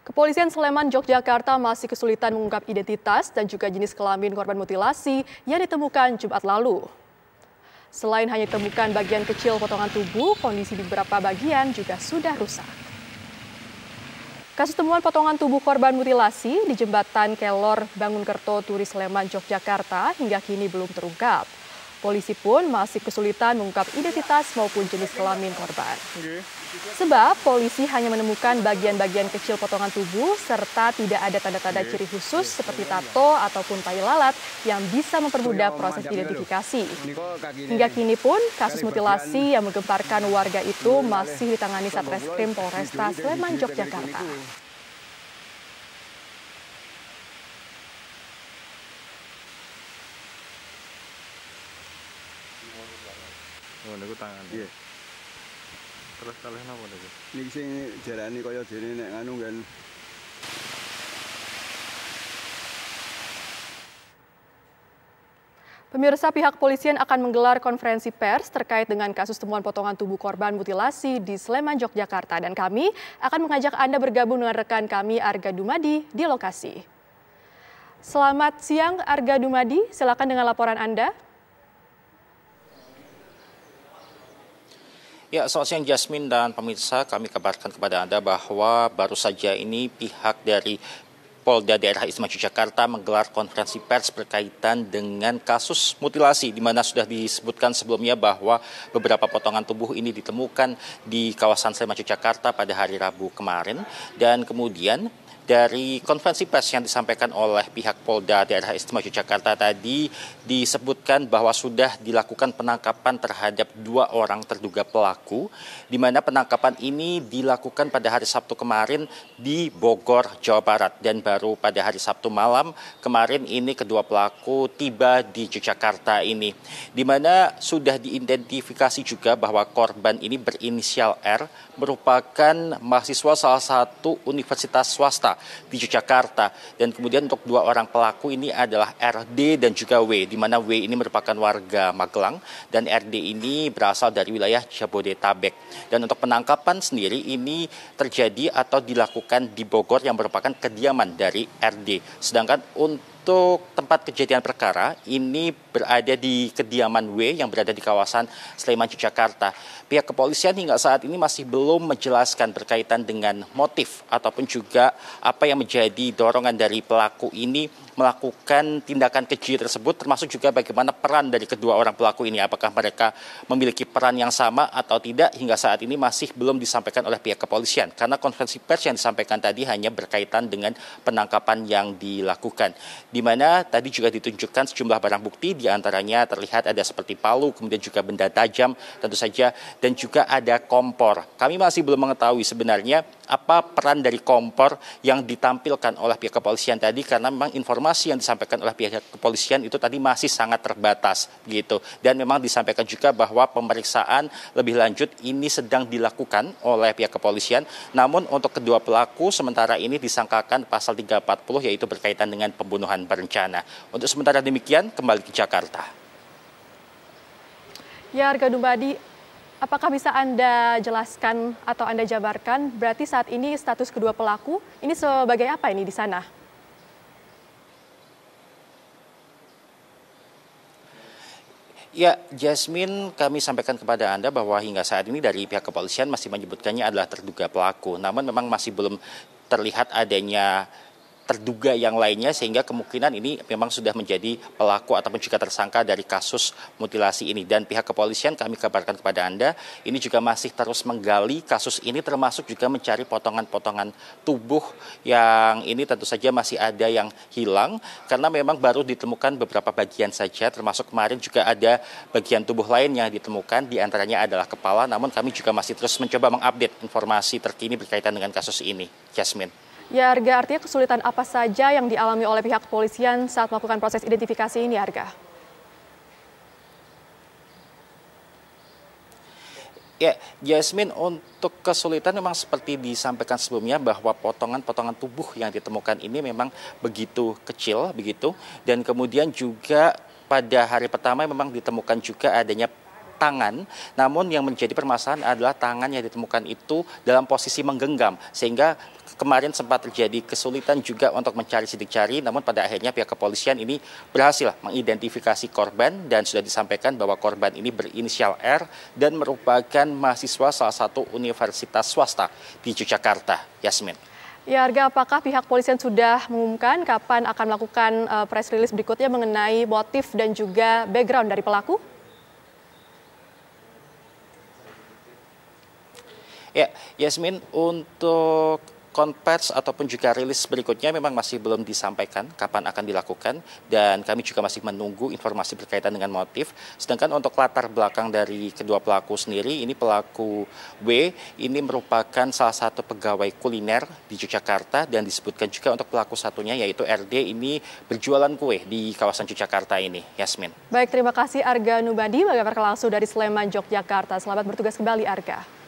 Kepolisian Sleman, Yogyakarta masih kesulitan mengungkap identitas dan juga jenis kelamin korban mutilasi yang ditemukan Jumat lalu. Selain hanya ditemukan bagian kecil potongan tubuh, kondisi di beberapa bagian juga sudah rusak. Kasus temuan potongan tubuh korban mutilasi di jembatan Kelor Bangunkerto, Turis Sleman, Yogyakarta hingga kini belum terungkap. Polisi pun masih kesulitan mengungkap identitas maupun jenis kelamin korban. Sebab polisi hanya menemukan bagian-bagian kecil potongan tubuh serta tidak ada tanda-tanda ciri khusus seperti tato ataupun tai lalat yang bisa mempermudah proses identifikasi. Hingga kini pun kasus mutilasi yang menggemparkan warga itu masih ditangani Satreskrim Polresta Sleman, Yogyakarta. ngono iku tangane ya. iya terus kalih napa niku niki sing jarani kaya dene nek nganu kan Pemirsa pihak polisian akan menggelar konferensi pers terkait dengan kasus temuan potongan tubuh korban mutilasi di Sleman, Yogyakarta. Dan kami akan mengajak Anda bergabung dengan rekan kami Arga Dumadi di lokasi. Selamat siang Arga Dumadi, silakan dengan laporan Anda. Ya, selamat siang Jasmine dan pemirsa. Kami kabarkan kepada Anda bahwa baru saja ini pihak dari Polda Daerah Istimewa Yogyakarta menggelar konferensi pers berkaitan dengan kasus mutilasi di mana sudah disebutkan sebelumnya bahwa beberapa potongan tubuh ini ditemukan di kawasan Sleman Yogyakarta pada hari Rabu kemarin dan kemudian dari konferensi pers yang disampaikan oleh pihak Polda daerah istimewa Yogyakarta tadi disebutkan bahwa sudah dilakukan penangkapan terhadap dua orang terduga pelaku di mana penangkapan ini dilakukan pada hari Sabtu kemarin di Bogor, Jawa Barat dan baru pada hari Sabtu malam kemarin ini kedua pelaku tiba di Yogyakarta ini di mana sudah diidentifikasi juga bahwa korban ini berinisial R merupakan mahasiswa salah satu universitas swasta di Yogyakarta. Dan kemudian untuk dua orang pelaku ini adalah RD dan juga W, di mana W ini merupakan warga Magelang dan RD ini berasal dari wilayah Jabodetabek. Dan untuk penangkapan sendiri ini terjadi atau dilakukan di Bogor yang merupakan kediaman dari RD. Sedangkan untuk untuk tempat kejadian perkara ini berada di kediaman W yang berada di kawasan Sleman Yogyakarta. Pihak kepolisian hingga saat ini masih belum menjelaskan berkaitan dengan motif ataupun juga apa yang menjadi dorongan dari pelaku ini melakukan tindakan keji tersebut termasuk juga bagaimana peran dari kedua orang pelaku ini apakah mereka memiliki peran yang sama atau tidak hingga saat ini masih belum disampaikan oleh pihak kepolisian karena konferensi pers yang disampaikan tadi hanya berkaitan dengan penangkapan yang dilakukan di mana tadi juga ditunjukkan sejumlah barang bukti di antaranya terlihat ada seperti palu kemudian juga benda tajam tentu saja dan juga ada kompor. Kami masih belum mengetahui sebenarnya apa peran dari kompor yang ditampilkan oleh pihak kepolisian tadi karena memang informasi yang disampaikan oleh pihak kepolisian itu tadi masih sangat terbatas gitu. Dan memang disampaikan juga bahwa pemeriksaan lebih lanjut ini sedang dilakukan oleh pihak kepolisian. Namun untuk kedua pelaku sementara ini disangkakan pasal 340 yaitu berkaitan dengan pembunuhan pembunuhan berencana. Untuk sementara demikian, kembali ke Jakarta. Ya, Arga Dumbadi, apakah bisa Anda jelaskan atau Anda jabarkan berarti saat ini status kedua pelaku ini sebagai apa ini di sana? Ya, Jasmine, kami sampaikan kepada Anda bahwa hingga saat ini dari pihak kepolisian masih menyebutkannya adalah terduga pelaku. Namun memang masih belum terlihat adanya terduga yang lainnya sehingga kemungkinan ini memang sudah menjadi pelaku ataupun juga tersangka dari kasus mutilasi ini dan pihak kepolisian kami kabarkan kepada Anda ini juga masih terus menggali kasus ini termasuk juga mencari potongan-potongan tubuh yang ini tentu saja masih ada yang hilang karena memang baru ditemukan beberapa bagian saja termasuk kemarin juga ada bagian tubuh lain yang ditemukan diantaranya adalah kepala namun kami juga masih terus mencoba mengupdate informasi terkini berkaitan dengan kasus ini Jasmine Ya Arga, artinya kesulitan apa saja yang dialami oleh pihak kepolisian saat melakukan proses identifikasi ini Arga? Ya, Jasmine untuk kesulitan memang seperti disampaikan sebelumnya bahwa potongan-potongan tubuh yang ditemukan ini memang begitu kecil begitu dan kemudian juga pada hari pertama memang ditemukan juga adanya tangan, namun yang menjadi permasalahan adalah tangan yang ditemukan itu dalam posisi menggenggam, sehingga kemarin sempat terjadi kesulitan juga untuk mencari sidik jari, namun pada akhirnya pihak kepolisian ini berhasil mengidentifikasi korban dan sudah disampaikan bahwa korban ini berinisial R dan merupakan mahasiswa salah satu universitas swasta di Yogyakarta. Yasmin. Ya, Arga, apakah pihak polisian sudah mengumumkan kapan akan melakukan eh, press release berikutnya mengenai motif dan juga background dari pelaku? Ya, Yasmin, untuk konvers ataupun juga rilis berikutnya memang masih belum disampaikan kapan akan dilakukan dan kami juga masih menunggu informasi berkaitan dengan motif. Sedangkan untuk latar belakang dari kedua pelaku sendiri, ini pelaku W ini merupakan salah satu pegawai kuliner di Yogyakarta dan disebutkan juga untuk pelaku satunya yaitu RD ini berjualan kue di kawasan Yogyakarta ini. Yasmin. Baik, terima kasih Arga Nubadi, bagaimana langsung dari Sleman, Yogyakarta. Selamat bertugas kembali Arga.